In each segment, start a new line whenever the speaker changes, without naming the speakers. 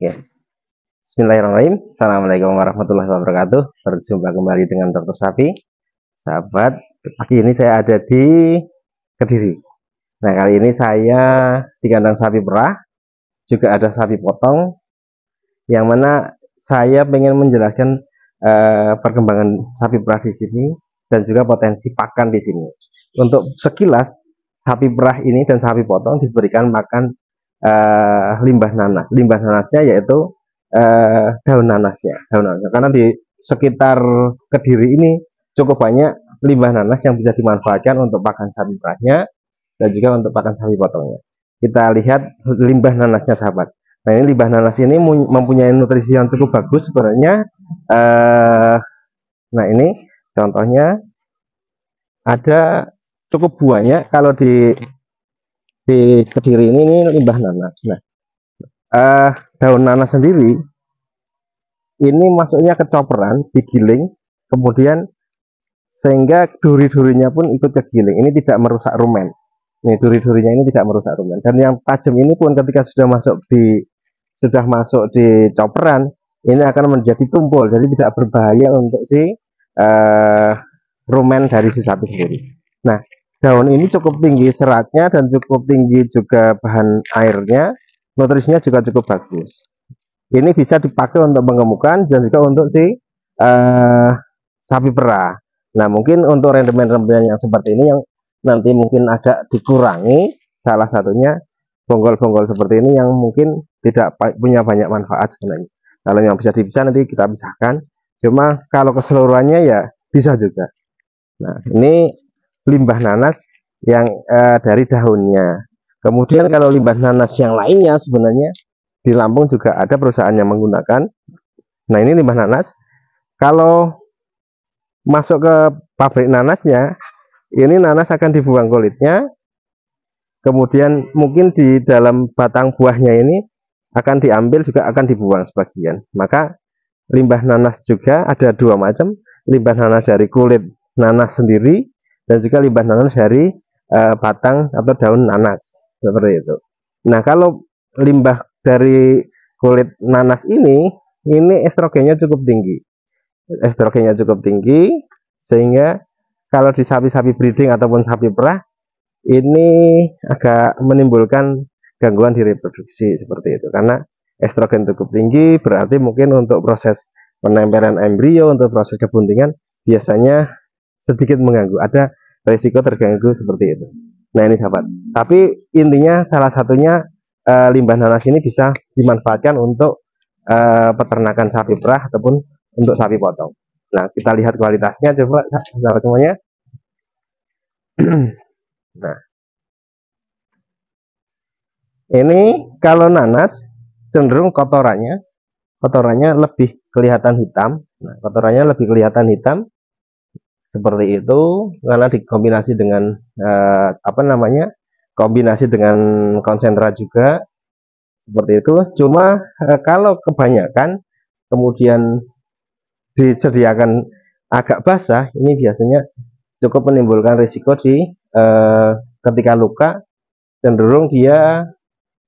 Ya. Bismillahirrahmanirrahim. Assalamualaikum warahmatullahi wabarakatuh. Berjumpa kembali dengan Dr. Sapi. Sahabat, pagi ini saya ada di Kediri. Nah, kali ini saya di kandang sapi perah, juga ada sapi potong, yang mana saya ingin menjelaskan eh, perkembangan sapi perah di sini dan juga potensi pakan di sini. Untuk sekilas, sapi perah ini dan sapi potong diberikan makan uh, limbah nanas. Limbah nanasnya yaitu uh, daun nanasnya, daun nanasnya. Karena di sekitar Kediri ini cukup banyak limbah nanas yang bisa dimanfaatkan untuk pakan sapi perahnya dan juga untuk pakan sapi potongnya. Kita lihat limbah nanasnya sahabat. Nah ini limbah nanas ini mempunyai nutrisi yang cukup bagus sebenarnya. Uh, nah ini contohnya ada cukup banyak kalau di di kediri ini, ini limbah nanas. Nah, uh, daun nanas sendiri ini masuknya ke coperan, digiling, kemudian sehingga duri-durinya pun ikut kegiling. Ini tidak merusak rumen. Ini duri-durinya ini tidak merusak rumen. Dan yang tajam ini pun ketika sudah masuk di sudah masuk di coperan, ini akan menjadi tumpul, jadi tidak berbahaya untuk si uh, rumen dari si sapi sendiri. Nah, daun ini cukup tinggi seratnya dan cukup tinggi juga bahan airnya nutrisinya juga cukup bagus ini bisa dipakai untuk pengemukan dan juga untuk si uh, sapi perah nah mungkin untuk rendemen-rendemen yang seperti ini yang nanti mungkin agak dikurangi salah satunya bonggol-bonggol seperti ini yang mungkin tidak punya banyak manfaat sebenarnya kalau yang bisa dipisah nanti kita pisahkan cuma kalau keseluruhannya ya bisa juga nah ini limbah nanas yang uh, dari daunnya. Kemudian kalau limbah nanas yang lainnya sebenarnya di Lampung juga ada perusahaan yang menggunakan. Nah ini limbah nanas. Kalau masuk ke pabrik nanasnya, ini nanas akan dibuang kulitnya. Kemudian mungkin di dalam batang buahnya ini akan diambil juga akan dibuang sebagian. Maka limbah nanas juga ada dua macam, limbah nanas dari kulit nanas sendiri dan juga limbah nanas dari uh, batang atau daun nanas seperti itu. Nah kalau limbah dari kulit nanas ini ini estrogennya cukup tinggi estrogennya cukup tinggi sehingga kalau di sapi-sapi breeding ataupun sapi perah ini agak menimbulkan gangguan di reproduksi seperti itu karena estrogen cukup tinggi berarti mungkin untuk proses penempelan embrio untuk proses kebuntingan biasanya sedikit mengganggu. Ada risiko terganggu seperti itu. Nah ini sahabat. Tapi intinya salah satunya e, limbah nanas ini bisa dimanfaatkan untuk e, peternakan sapi perah ataupun untuk sapi potong. Nah kita lihat kualitasnya coba sahabat semuanya. nah ini kalau nanas cenderung kotorannya kotorannya lebih kelihatan hitam. Nah kotorannya lebih kelihatan hitam seperti itu karena dikombinasi dengan uh, apa namanya kombinasi dengan konsentrat juga seperti itu cuma uh, kalau kebanyakan kemudian disediakan agak basah ini biasanya cukup menimbulkan risiko di uh, ketika luka cenderung dia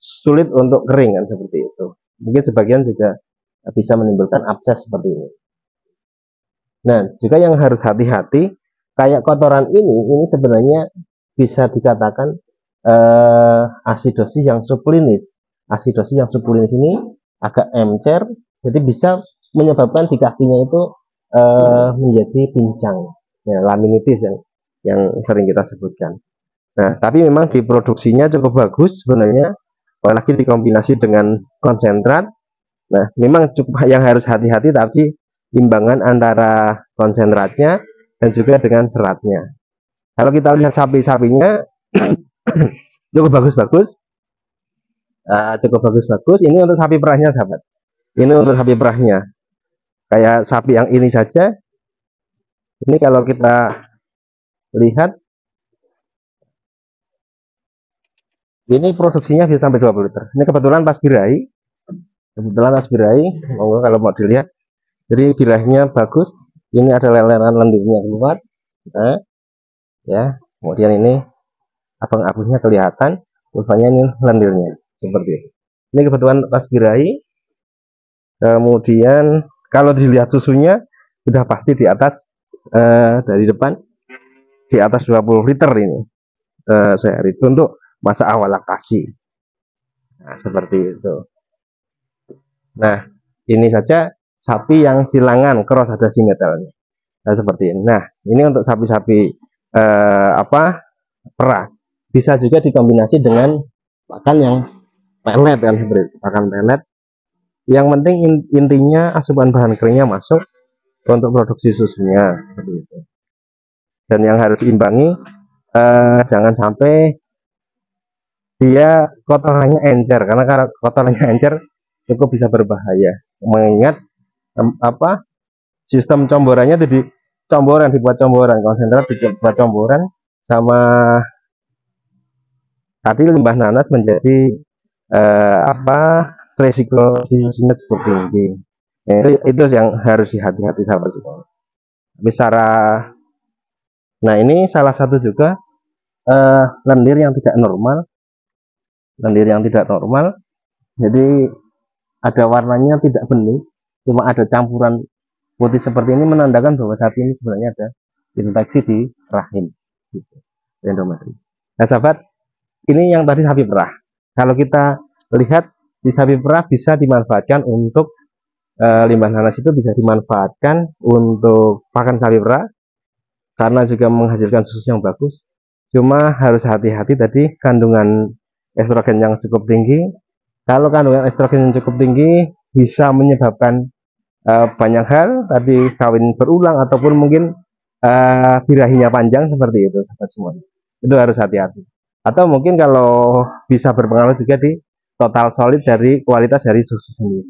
sulit untuk kering kan seperti itu mungkin sebagian juga bisa menimbulkan abses seperti ini Nah, juga yang harus hati-hati, kayak kotoran ini, ini sebenarnya bisa dikatakan eh, asidosis yang suplinis. Asidosis yang suplinis ini agak encer, jadi bisa menyebabkan di kakinya itu eh, menjadi pincang, ya, laminitis yang yang sering kita sebutkan. Nah, tapi memang di produksinya cukup bagus sebenarnya, apalagi dikombinasi dengan konsentrat. Nah, memang cukup yang harus hati-hati, tapi imbangan antara konsentratnya dan juga dengan seratnya. Kalau kita lihat sapi-sapinya cukup bagus-bagus, uh, cukup bagus-bagus. Ini untuk sapi perahnya, sahabat. Ini untuk sapi perahnya. Kayak sapi yang ini saja. Ini kalau kita lihat, ini produksinya bisa sampai 20 liter. Ini kebetulan pas birai, kebetulan pas birai, monggo kalau mau dilihat jadi birahnya bagus ini ada leleran lendirnya keluar nah, ya kemudian ini abang abunya kelihatan kurvanya ini lendirnya seperti itu ini kebetulan pas birahi. kemudian kalau dilihat susunya sudah pasti di atas eh, dari depan di atas 20 liter ini eh, sehari itu untuk masa awal laktasi nah, seperti itu nah ini saja sapi yang silangan cross ada simetalnya. Nah, seperti ini. Nah, ini untuk sapi-sapi eh, apa? Perah. Bisa juga dikombinasi dengan pakan yang pelet kan seperti itu. pakan pelet. Yang penting intinya asupan bahan keringnya masuk untuk produksi susunya seperti itu. Dan yang harus imbangi eh, jangan sampai dia kotorannya encer karena kalau kotorannya encer cukup bisa berbahaya mengingat apa sistem comborannya jadi comboran dibuat comboran konsentrat dibuat comboran sama tadi limbah nanas menjadi eh, apa resiko sinyalnya cukup tinggi eh, itu, yang harus dihati-hati sama semua bicara nah ini salah satu juga eh, lendir yang tidak normal lendir yang tidak normal jadi ada warnanya tidak bening cuma ada campuran putih seperti ini menandakan bahwa sapi ini sebenarnya ada infeksi di rahim gitu. endometri. Nah sahabat, ini yang tadi sapi perah. Kalau kita lihat di sapi perah bisa dimanfaatkan untuk e, limbah nanas itu bisa dimanfaatkan untuk pakan sapi perah karena juga menghasilkan susu yang bagus. Cuma harus hati-hati tadi kandungan estrogen yang cukup tinggi. Kalau kandungan estrogen yang cukup tinggi bisa menyebabkan uh, banyak hal tadi kawin berulang ataupun mungkin uh, birahinya panjang seperti itu sahabat semua. itu harus hati-hati atau mungkin kalau bisa berpengaruh juga di total solid dari kualitas dari susu sendiri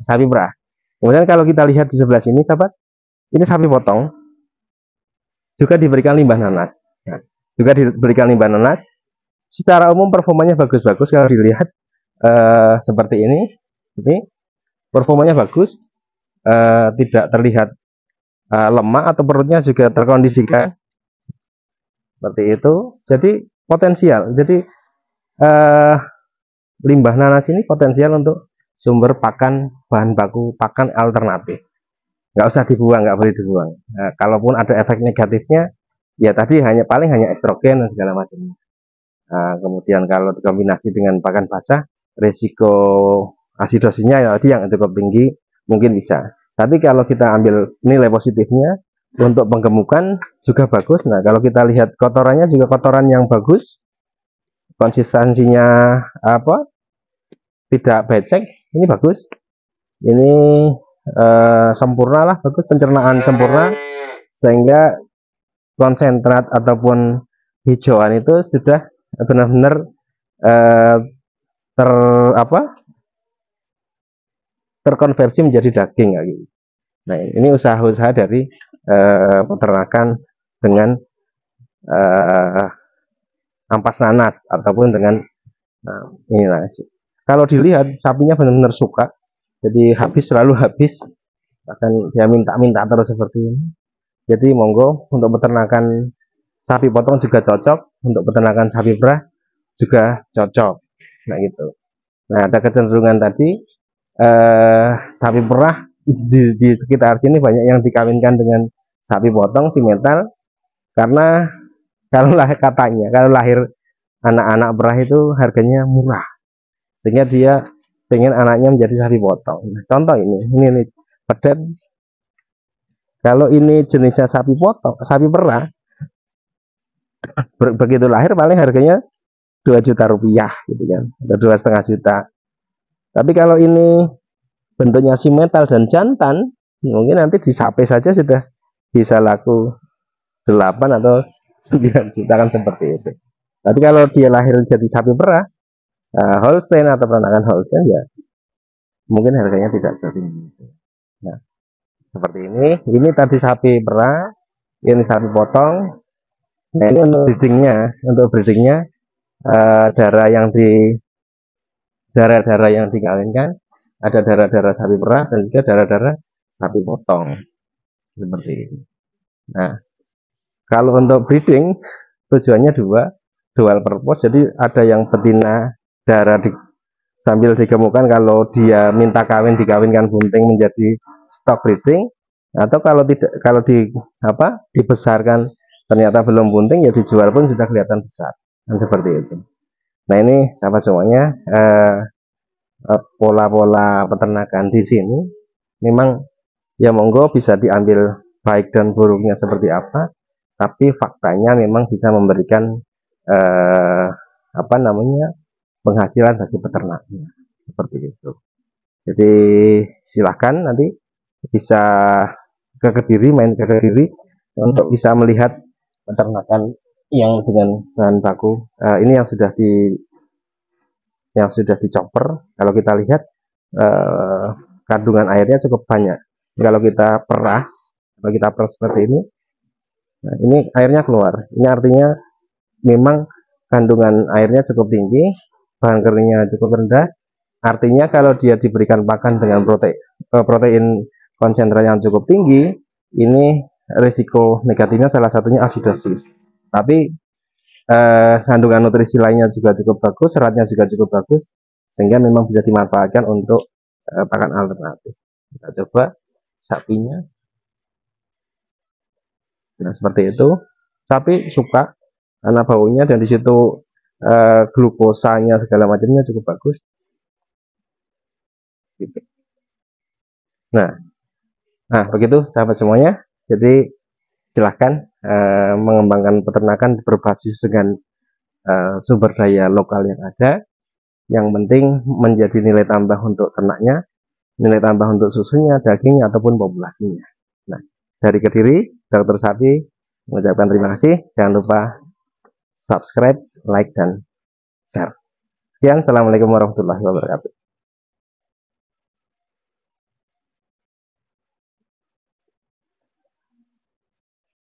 sapi perah kemudian kalau kita lihat di sebelah sini sahabat ini sapi potong juga diberikan limbah nanas nah, juga diberikan limbah nanas secara umum performanya bagus-bagus kalau dilihat uh, seperti ini ini performanya bagus uh, tidak terlihat uh, eh, lemah atau perutnya juga terkondisikan seperti itu jadi potensial jadi uh, limbah nanas ini potensial untuk sumber pakan bahan baku pakan alternatif nggak usah dibuang nggak boleh dibuang nah, kalaupun ada efek negatifnya ya tadi hanya paling hanya estrogen dan segala macamnya nah, kemudian kalau dikombinasi dengan pakan basah resiko Asidosisnya ya tadi yang cukup tinggi mungkin bisa tapi kalau kita ambil nilai positifnya untuk penggemukan juga bagus nah kalau kita lihat kotorannya juga kotoran yang bagus konsistensinya apa tidak becek ini bagus ini eh, sempurna lah bagus pencernaan sempurna sehingga konsentrat ataupun hijauan itu sudah benar-benar eh, ter apa terkonversi menjadi daging lagi. Gitu. Nah, ini usaha-usaha dari uh, peternakan dengan uh, ampas nanas ataupun dengan nah, ini nanas. Kalau dilihat sapinya benar-benar suka, jadi habis selalu habis, akan dia minta-minta terus seperti ini. Jadi monggo untuk peternakan sapi potong juga cocok, untuk peternakan sapi perah juga cocok. Nah gitu. Nah ada kecenderungan tadi eh, sapi perah di, di sekitar sini banyak yang dikawinkan dengan sapi potong si metal karena kalau lah katanya kalau lahir anak-anak perah itu harganya murah sehingga dia pengen anaknya menjadi sapi potong nah, contoh ini ini, ini pedet kalau ini jenisnya sapi potong sapi perah begitu lahir paling harganya 2 juta rupiah gitu kan atau dua setengah juta tapi kalau ini bentuknya si metal dan jantan, mungkin nanti disape saja sudah bisa laku 8 atau 9 juta kan seperti itu. Tapi kalau dia lahir jadi sapi perah, uh, Holstein atau peranakan Holstein ya mungkin harganya tidak setinggi itu. Nah, seperti ini. Ini tadi sapi perah, ini sapi potong. Nah, ini untuk breedingnya, untuk breedingnya uh, darah yang di darah-darah yang dikawinkan, ada darah-darah sapi perah dan juga darah-darah sapi potong. Seperti ini Nah, kalau untuk breeding tujuannya dua, dual purpose. Jadi ada yang betina darah di, sambil digemukkan kalau dia minta kawin dikawinkan bunting menjadi stock breeding atau kalau tidak kalau di apa dibesarkan ternyata belum bunting ya dijual pun sudah kelihatan besar. Dan seperti itu. Nah ini sahabat semuanya eh, eh, pola-pola eh, peternakan di sini memang ya monggo bisa diambil baik dan buruknya seperti apa, tapi faktanya memang bisa memberikan eh, apa namanya penghasilan bagi peternaknya seperti itu. Jadi silahkan nanti bisa ke kediri main ke kediri untuk bisa melihat peternakan yang dengan bahan baku uh, ini yang sudah di yang sudah dicoper kalau kita lihat uh, kandungan airnya cukup banyak kalau kita peras kalau kita peras seperti ini nah, ini airnya keluar ini artinya memang kandungan airnya cukup tinggi bahan keringnya cukup rendah artinya kalau dia diberikan pakan dengan protein eh, protein konsentrat yang cukup tinggi ini risiko negatifnya salah satunya asidosis tapi eh, kandungan nutrisi lainnya juga cukup bagus seratnya juga cukup bagus sehingga memang bisa dimanfaatkan untuk eh, pakan alternatif kita coba sapinya nah seperti itu sapi suka karena baunya dan disitu eh, glukosanya segala macamnya cukup bagus gitu. nah nah begitu sahabat semuanya jadi silahkan Eh, mengembangkan peternakan berbasis dengan uh, sumber daya lokal yang ada. Yang penting menjadi nilai tambah untuk ternaknya, nilai tambah untuk susunya, dagingnya ataupun populasinya. Nah, dari Kediri, Dr. Sapi mengucapkan terima kasih. Jangan lupa subscribe, like, dan share. Sekian, Assalamualaikum warahmatullahi wabarakatuh.